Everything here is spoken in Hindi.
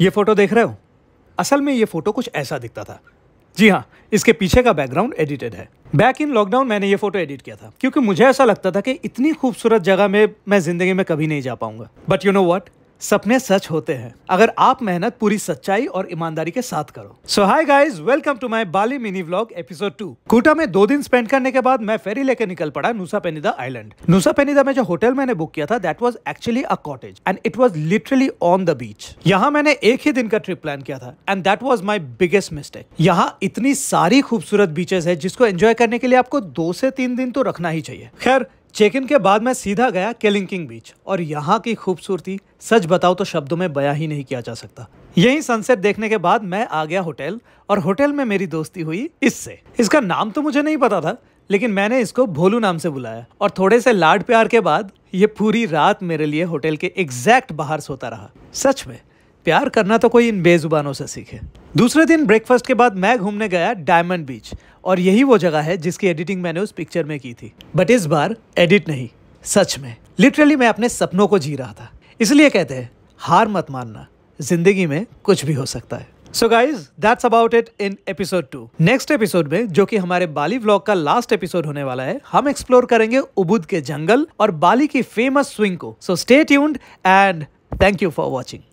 ये फोटो देख रहे हो असल में ये फोटो कुछ ऐसा दिखता था जी हाँ इसके पीछे का बैकग्राउंड एडिटेड है बैक इन लॉकडाउन मैंने ये फोटो एडिट किया था क्योंकि मुझे ऐसा लगता था कि इतनी खूबसूरत जगह में मैं जिंदगी में कभी नहीं जा पाऊंगा बट यू नो वट सपने सच होते हैं अगर आप मेहनत पूरी सच्चाई और ईमानदारी के साथ करो so hi guys welcome to my Bali mini vlog episode two Kuta में दो दिन स्पेंड करने के बाद मैं फेरी लेकर निकल पड़ा Nusa Penida island Nusa Penida में जो होटल मैंने बुक किया था that was actually a cottage and it was literally on the beach यहाँ मैंने एक ही दिन का ट्रिप प्लान किया था and that was my biggest mistake यहाँ इतनी सारी खूबसूरत बीचेस है जिसको एंजॉय करने के लिए आपको दो से तीन दिन तो रखना ही चाहिए खैर चेक इन के बाद मैं सीधा गया केलिंकिंग बीच और यहाँ की खूबसूरती सच बताओ तो शब्दों में बयां ही नहीं किया जा सकता यही सनसेट देखने के बाद मैं आ गया होटल और होटल में मेरी दोस्ती हुई इससे इसका नाम तो मुझे नहीं पता था लेकिन मैंने इसको भोलू नाम से बुलाया और थोड़े से लाड प्यार के बाद ये पूरी रात मेरे लिए होटल के एग्जैक्ट बाहर सोता रहा सच में प्यार करना तो कोई इन बेजुबानों से सीखे दूसरे दिन ब्रेकफास्ट के बाद मैं घूमने गया डायमंड बीच और यही वो जगह है जिसकी एडिटिंग मैंने उस पिक्चर में की थी बट इस बार एडिट नहीं सच में लिटरली मैं अपने सपनों को जी रहा था इसलिए कहते हैं हार मत मानना जिंदगी में कुछ भी हो सकता है so guys that's about it in episode two next episode में जो कि हमारे बाली व्लॉग का लास्ट एपिसोड होने वाला है हम एक्सप्लोर करेंगे उबुद के जंगल और बाली की फेमस स्विंग को so stay tuned and thank you for watching